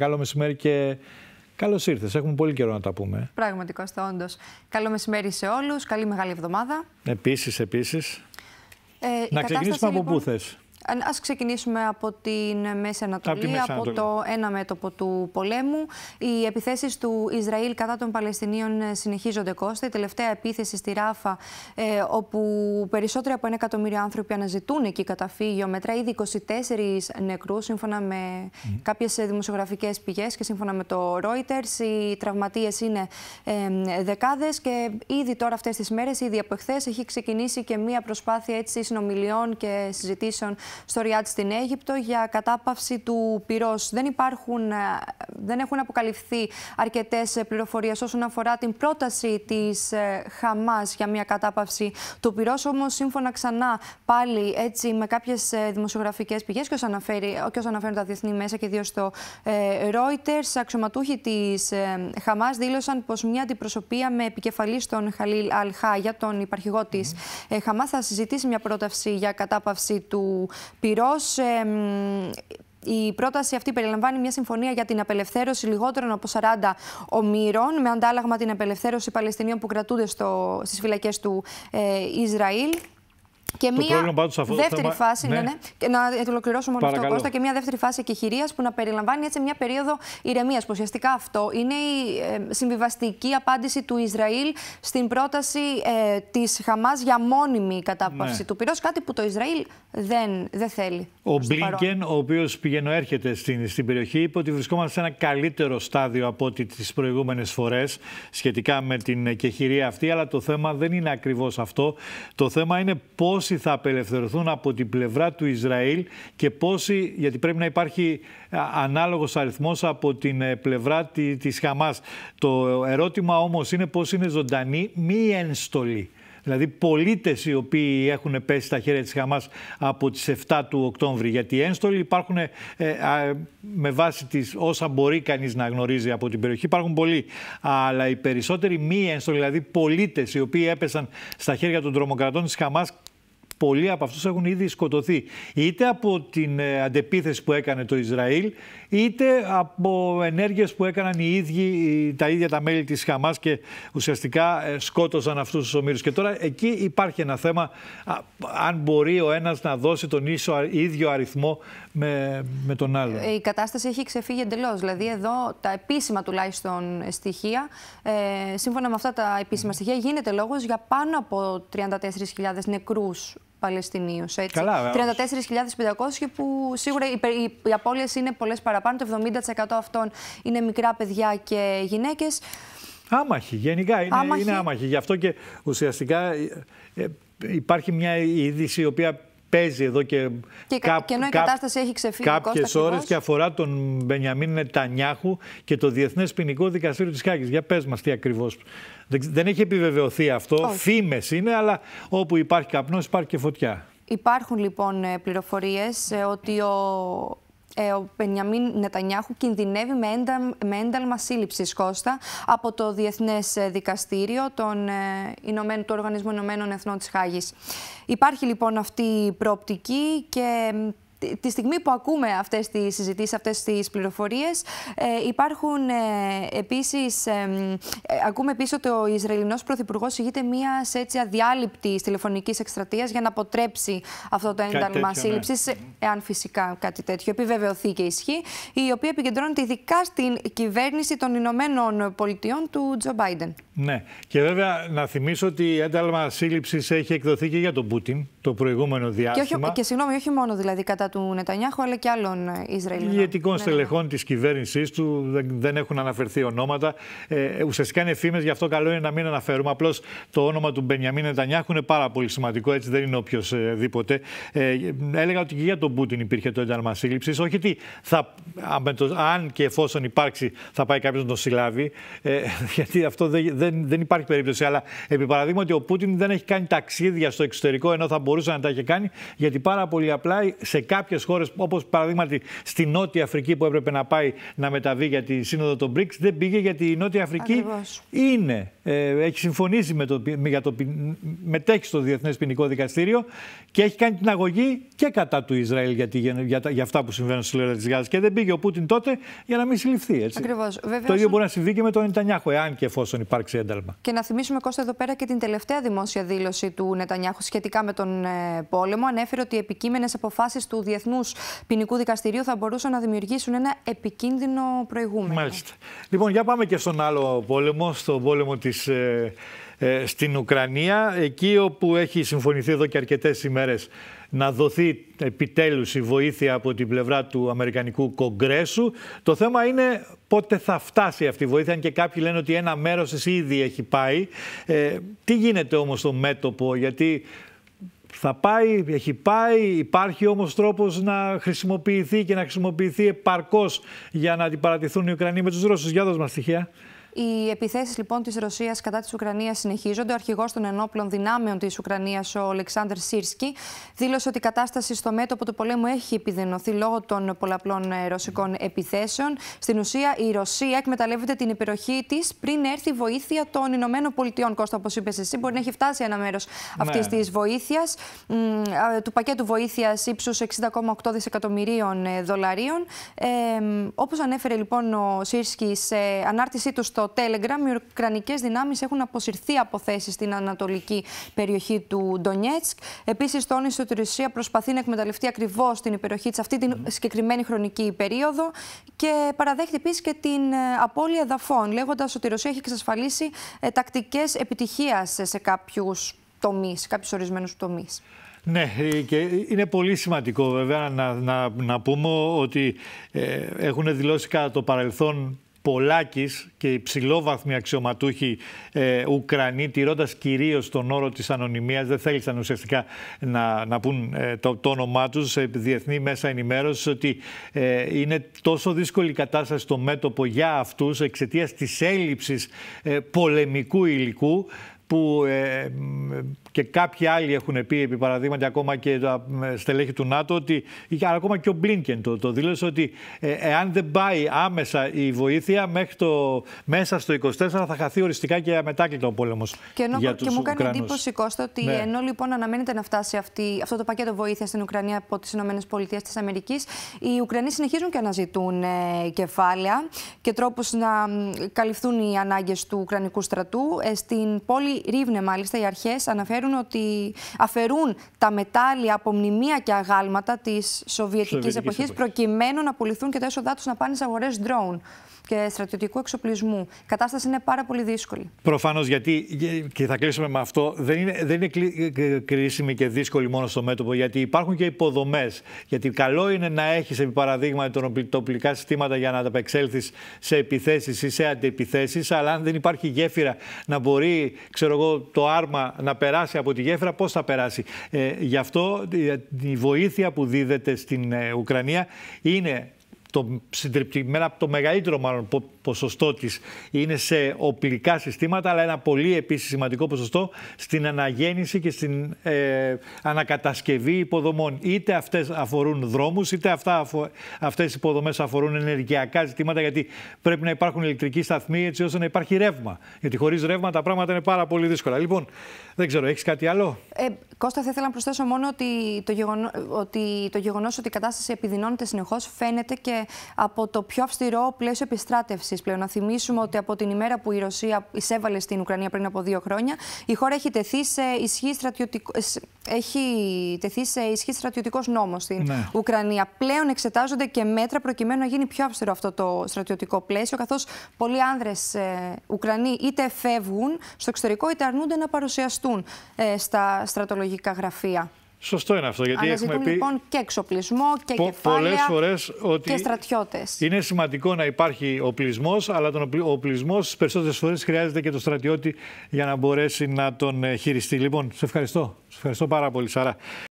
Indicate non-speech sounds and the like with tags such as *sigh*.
Καλό μεσημέρι και καλώς ήρθες. Έχουμε πολύ καιρό να τα πούμε. Πραγματικό το όντως. Καλό μεσημέρι σε όλους. Καλή μεγάλη εβδομάδα. Επίσης, επίσης. Ε, να ξεκινήσουμε από πού λοιπόν, θες. Ας ξεκινήσουμε από την Μέση Ανατολή, από, το ένα μέτωπο του πολέμου. Οι επιθέσεις του Ισραήλ κατά των Παλαιστινίων ε, συνεχίζονται κόστη. Η τελευταία επίθεση στη Ράφα, ε, όπου περισσότεροι από ένα εκατομμύριο άνθρωποι αναζητούν εκεί καταφύγιο, μετρά ήδη 24 νεκρούς σύμφωνα με mm. κάποιες ε, δημοσιογραφικές πηγές και σύμφωνα με το Reuters. Οι τραυματίες είναι ε, δεκάδες και ήδη τώρα αυτές τις μέρες, ήδη από χθε έχει ξεκινήσει και μία προσπάθεια έτσι, συνομιλιών και συζητήσεων στο Ριάτ στην Αίγυπτο για κατάπαυση του πυρός. Δεν, υπάρχουν, ε, δεν έχουν αποκαλυφθεί αρκετές ε, πληροφορίες όσον αφορά την πρόταση της ε, Χαμάς για μια κατάπαυση του πυρός. Όμως, σύμφωνα ξανά πάλι έτσι με κάποιες δημοσιογραφικές πηγές και όσο αναφέρουν τα διεθνή μέσα και ιδίως το Reuters, αξιωματούχοι της Χαμάς δήλωσαν πως μια αντιπροσωπεία με επικεφαλής στον Χαλίλ Αλχά για τον υπαρχηγό της ε, Χαμάς θα συζητήσει μια πρόταση για κατάπαυση του η πρόταση αυτή περιλαμβάνει μια συμφωνία για την απελευθέρωση λιγότερων από 40 ομήρων, με αντάλλαγμα την απελευθέρωση Παλαιστινίων που κρατούνται στις φυλακές του ε, Ισραήλ. Και μία δεύτερη φάση, ναι. ναι, ναι. να το ολοκληρώσω μόνο Παρακαλώ. αυτό, Κώστα, και μία δεύτερη φάση εκεχηρίας που να περιλαμβάνει έτσι μια περίοδο ηρεμίας. Που ουσιαστικά αυτό είναι η ε, συμβιβαστική απάντηση του Ισραήλ στην πρόταση ε, της Χαμάς για μόνιμη κατάπαυση ναι. του πυρός. Κάτι που το Ισραήλ δεν, δεν θέλει. Ο Μπλίνκεν, ο οποίος πηγαίνω έρχεται στην, στην περιοχή, είπε ότι βρισκόμαστε σε ένα καλύτερο στάδιο από ό,τι τις προηγούμενες φορές σχετικά με την εκεχηρία αυτή. Αλλά το θέμα δεν είναι ακριβώς αυτό. Το θέμα είναι πώς πόσοι θα απελευθερωθούν από την πλευρά του Ισραήλ και πόσοι, γιατί πρέπει να υπάρχει ε, ανάλογος αριθμός από την ε, πλευρά της Χαμάς. Το ερώτημα όμως είναι πώς είναι ζωντανή μη ενστολή. Δηλαδή πολίτες οι οποίοι έχουν πέσει στα χέρια της Χαμάς από τις 7 του Οκτώβρη. Γιατί οι ένστολοι υπάρχουν ε, με βάση τις, όσα μπορεί κανείς να γνωρίζει από την περιοχή. Υπάρχουν πολλοί. Αλλά οι περισσότεροι μη ένστολοι, δηλαδή πολίτες οι οποίοι έπεσαν στα χέρια των τρομοκρατών της Χαμάς πολλοί από αυτούς έχουν ήδη σκοτωθεί. Είτε από την ε, αντεπίθεση που έκανε το Ισραήλ, είτε από ενέργειες που έκαναν οι ίδιοι, τα ίδια τα μέλη της Χαμάς και ουσιαστικά ε, σκότωσαν αυτούς τους ομήρους. Και τώρα εκεί υπάρχει ένα θέμα, αν μπορεί ο ένας να δώσει τον ίσο, ίδιο αριθμό με, με τον άλλο. Ε, η κατάσταση έχει ξεφύγει εντελώς. Δηλαδή εδώ τα επίσημα τουλάχιστον στοιχεία, σύμφωνα με αυτά τα επίσημα στοιχεία, γίνεται λόγος για πάνω από 34.000 νεκρούς Παλαιστινίους. 34.500 που σίγουρα οι απώλειες είναι πολλές παραπάνω. Το 70% αυτών είναι μικρά παιδιά και γυναίκες. Άμαχοι, γενικά είναι είναι άμαχοι. Γι' αυτό και ουσιαστικά ε, ε, υπάρχει μια είδηση η οποία παίζει εδώ και. Και, κά, και ενώ η κατάσταση έχει ξεφύγει. Κάποιες ώρε και αφορά τον Μπενιαμίν Νετανιάχου και το Διεθνές Ποινικό Δικαστήριο της Χάγης. Για πες μας τι ακριβώς. Δεν, έχει επιβεβαιωθεί αυτό. Φήμες είναι, αλλά όπου υπάρχει καπνός υπάρχει και φωτιά. Υπάρχουν λοιπόν ε, πληροφορίες ε, ότι ο ε, ο Πενιαμίν Νετανιάχου κινδυνεύει με, ένταλμα σύλληψης Κώστα από το Διεθνές Δικαστήριο των, ε, του Οργανισμού Ηνωμένων Εθνών της Χάγης. Υπάρχει λοιπόν αυτή η προοπτική και τη στιγμή που ακούμε αυτές τις συζητήσεις, αυτές τις πληροφορίες, ε, υπάρχουν ε, επίσης, ε, ακούμε επίσης ότι ο Ισραηλινός Πρωθυπουργός ηγείται μιας έτσι αδιάλειπτης τηλεφωνικής εκστρατείας για να αποτρέψει αυτό το ένταλμα ναι. σύλληψης, ναι. εάν φυσικά κάτι τέτοιο επιβεβαιωθεί και ισχύει, η οποία επικεντρώνεται ειδικά στην κυβέρνηση των Ηνωμένων Πολιτειών του Τζο Μπάιντεν. Ναι, και βέβαια να θυμίσω ότι η ένταλμα σύλληψης έχει εκδοθεί και για τον Πούτιν το προηγούμενο διάστημα. Και, όχι, και συγγνώμη, όχι μόνο δηλαδή κατά του Νετανιάχου, αλλά και άλλων ε, Ισραηλινών. Ηγετικών ναι, ναι, στελεχών ναι. της κυβέρνησής του δεν, δεν, έχουν αναφερθεί ονόματα. Ε, ουσιαστικά είναι φήμες, γι' αυτό καλό είναι να μην αναφέρουμε. Απλώς το όνομα του Μπενιαμίν Νετανιάχου είναι πάρα πολύ σημαντικό, έτσι δεν είναι οποιοδήποτε. Ε, ε, έλεγα ότι και για τον Πούτιν υπήρχε το ένταλμα σύλληψης. Όχι ότι θα, το, αν και εφόσον υπάρξει θα πάει κάποιος να τον συλλάβει, ε, *laughs* γιατί αυτό δεν, δεν, δεν υπάρχει περίπτωση. Αλλά επί ότι ο Πούτιν δεν έχει κάνει ταξίδια στο εξωτερικό ενώ θα μπορούσε μπορούσε να τα είχε κάνει, γιατί πάρα πολύ απλά σε κάποιες χώρες, όπως παραδείγματι στη Νότια Αφρική που έπρεπε να πάει να μεταβεί για τη σύνοδο των BRICS, δεν πήγε γιατί η Νότια Αφρική είναι, ε, έχει συμφωνήσει με το, για το, μετέχει στο Διεθνές Ποινικό Δικαστήριο και έχει κάνει την αγωγή και κατά του Ισραήλ για, τη, για, αυτά που συμβαίνουν στη Λέρα της Γάζας. Και δεν πήγε ο Πούτιν τότε για να μην συλληφθεί. Έτσι. Το ίδιο μπορεί να συμβεί και με τον Νετανιάχου, εάν και εφόσον υπάρξει ένταλμα. Και να θυμίσουμε, Κώστα, εδώ πέρα και την τελευταία δημόσια δήλωση του Νετανιάχου σχετικά με τον ε, πόλεμο, ανέφερε ότι οι επικείμενες αποφάσεις του Διεθνούς Ποινικού Δικαστηρίου θα μπορούσαν να δημιουργήσουν ένα επικίνδυνο προηγούμενο. Μάλιστα. Λοιπόν, για πάμε και στον άλλο πόλεμο, στον πόλεμο της. Ε, ε, στην Ουκρανία, εκεί όπου έχει συμφωνηθεί εδώ και αρκετές ημέρες να δοθεί επιτέλους η βοήθεια από την πλευρά του Αμερικανικού Κογκρέσου. Το θέμα είναι πότε θα φτάσει αυτή η βοήθεια, αν και κάποιοι λένε ότι ένα μέρος της ήδη έχει πάει. τι γίνεται όμως στο μέτωπο, γιατί θα πάει, έχει πάει, υπάρχει όμως τρόπος να χρησιμοποιηθεί και να χρησιμοποιηθεί επαρκώς για να αντιπαρατηθούν οι Ουκρανοί με τους Ρώσους. Για δώσ' μας στοιχεία. Οι επιθέσεις λοιπόν της Ρωσίας κατά της Ουκρανίας συνεχίζονται. Ο αρχηγός των ενόπλων δυνάμεων της Ουκρανίας, ο Αλεξάνδρ Σίρσκι, δήλωσε ότι η κατάσταση στο μέτωπο του πολέμου έχει επιδεινωθεί λόγω των πολλαπλών ε, ρωσικών επιθέσεων. Στην ουσία, η Ρωσία εκμεταλλεύεται την υπεροχή της πριν έρθει βοήθεια των Ηνωμένων Πολιτειών. Κώστα, όπως είπες εσύ, μπορεί να έχει φτάσει ένα μέρος ναι. αυτή της βοήθειας, του πακέτου βοήθειας ύψους 60,8 δισεκατομμυρίων ε, δολαρίων. Ε, όπως ανέφερε λοιπόν ο Σίρσκι σε ανάρτησή του στο Telegram, οι Ουκρανικές δυνάμεις έχουν αποσυρθεί από θέσει στην ανατολική περιοχή του Ντονιέτσκ. Επίσης, τόνισε ότι η Ρωσία προσπαθεί να εκμεταλλευτεί ακριβώς την υπεροχή της αυτή την συγκεκριμένη χρονική περίοδο και παραδέχεται επίσης και την ε, απώλεια εδαφών, λέγοντας ότι η Ρωσία έχει εξασφαλίσει ε, τακτικές επιτυχία σε κάποιους τομείς, κάποιους ορισμένους τομείς. Ναι, ε, και είναι πολύ σημαντικό βέβαια να, να, να πούμε ότι έχουν δηλώσει κατά το παρελθόν Πολάκης και υψηλόβαθμοι αξιωματούχοι ε, Ουκρανοί, τηρώντας κυρίως τον όρο της Ανωνυμίας. δεν θέλησαν ουσιαστικά να, πούν ε, το, το όνομά τους σε διεθνή μέσα ενημέρωσης ότι ε, είναι τόσο δύσκολη η κατάσταση στο μέτωπο για αυτούς εξαιτίας της έλλειψης ε, πολεμικού υλικού που ε, και κάποιοι άλλοι έχουν πει, επί παραδείγματι, ακόμα και τα στελέχη του ΝΑΤΟ, ότι ακόμα και ο Μπλίνκεν το, το δήλωσε ότι ε, εάν δεν πάει άμεσα η βοήθεια, μέχρι το, μέσα στο 24 θα χαθεί οριστικά και αμετάκλητο ο πόλεμος. Και, ενώ, για και μου κάνει Ουκρανούς. εντύπωση, Κώστα, ότι ναι. ενώ λοιπόν αναμένεται να φτάσει αυτή, αυτό το πακέτο βοήθειας στην Ουκρανία από τις ΗΠΑ της Αμερικής, οι Ουκρανοί συνεχίζουν και αναζητούν ε, κεφάλαια και τρόπους να καλυφθούν οι ανάγκες του Ουκρανικού στρατού. Ε, στην πόλη Ρίβνε, μάλιστα, οι αρχές αναφέρουν ότι αφαιρούν τα μετάλλια από μνημεία και αγάλματα της Σοβιετικής εποχή προκειμένου να πουληθούν και τα έσοδά τους να πάνε σε αγορές drone και στρατιωτικού εξοπλισμού. Η κατάσταση είναι πάρα πολύ δύσκολη. Προφανώς γιατί, ε, και θα κλείσουμε με αυτό, δεν είναι, δεν είναι ε, ε, κρίσιμη και δύσκολη μόνο στο μέτωπο, γιατί υπάρχουν και υποδομές. Γιατί καλό είναι να έχεις, επί παραδείγμα, οπλικά συστήματα για να ανταπεξέλθεις σε επιθέσεις ή σε αντιεπιθέσεις, αλλά αν δεν υπάρχει γέφυρα να μπορεί ξέρω εγώ, το άρμα να περάσει από τη γέφυρα, πώς θα περάσει. Ε, γι' αυτό η βοήθεια που δίδεται στην Ουκρανία είναι συντριπτυμένα το μεγαλύτερο μάλλον ποσοστό της είναι σε οπλικά συστήματα, αλλά ένα πολύ επίσης σημαντικό ποσοστό στην αναγέννηση και στην ε, ανακατασκευή υποδομών. Είτε αυτές αφορούν δρόμους, είτε αυτές οι υποδομές αφορούν ενεργειακά ζητήματα, γιατί πρέπει να υπάρχουν ηλεκτρικοί σταθμοί έτσι ώστε να υπάρχει ρεύμα. Γιατί χωρίς ρεύμα τα πράγματα είναι πάρα πολύ δύσκολα. Λοιπόν, δεν ξέρω, έχεις κάτι άλλο. Ε, Κώστα, θα ήθελα να προσθέσω μόνο ότι το, γεγονό, ότι ότι η κατάσταση επιδεινώνεται συνεχώς φαίνεται και από το πιο αυστηρό πλαίσιο επιστράτευσης πλέον. Να θυμίσουμε ότι από την ημέρα που η Ρωσία εισέβαλε στην Ουκρανία πριν από δύο χρόνια, η χώρα έχει τεθεί σε ισχύ στρατιωτικό. Έχει νόμος στην ναι. Ουκρανία. Πλέον εξετάζονται και μέτρα προκειμένου να γίνει πιο αυστηρό αυτό το στρατιωτικό πλαίσιο, καθώς πολλοί άνδρες ε, Ουκρανοί είτε φεύγουν στο εξωτερικό είτε αρνούνται να παρουσιαστούν ε, στα στρατολογικά γραφεία. Σωστό είναι αυτό. Γιατί Αναζητούν έχουμε πει, λοιπόν και εξοπλισμό και πο, κεφάλαια πολλές φορές ότι και στρατιώτες. Είναι σημαντικό να υπάρχει οπλισμός, αλλά τον οπλισμός στις περισσότερες φορές χρειάζεται και το στρατιώτη για να μπορέσει να τον ε, χειριστεί. Λοιπόν, σε ευχαριστώ. Σε ευχαριστώ πάρα πολύ, Σάρα.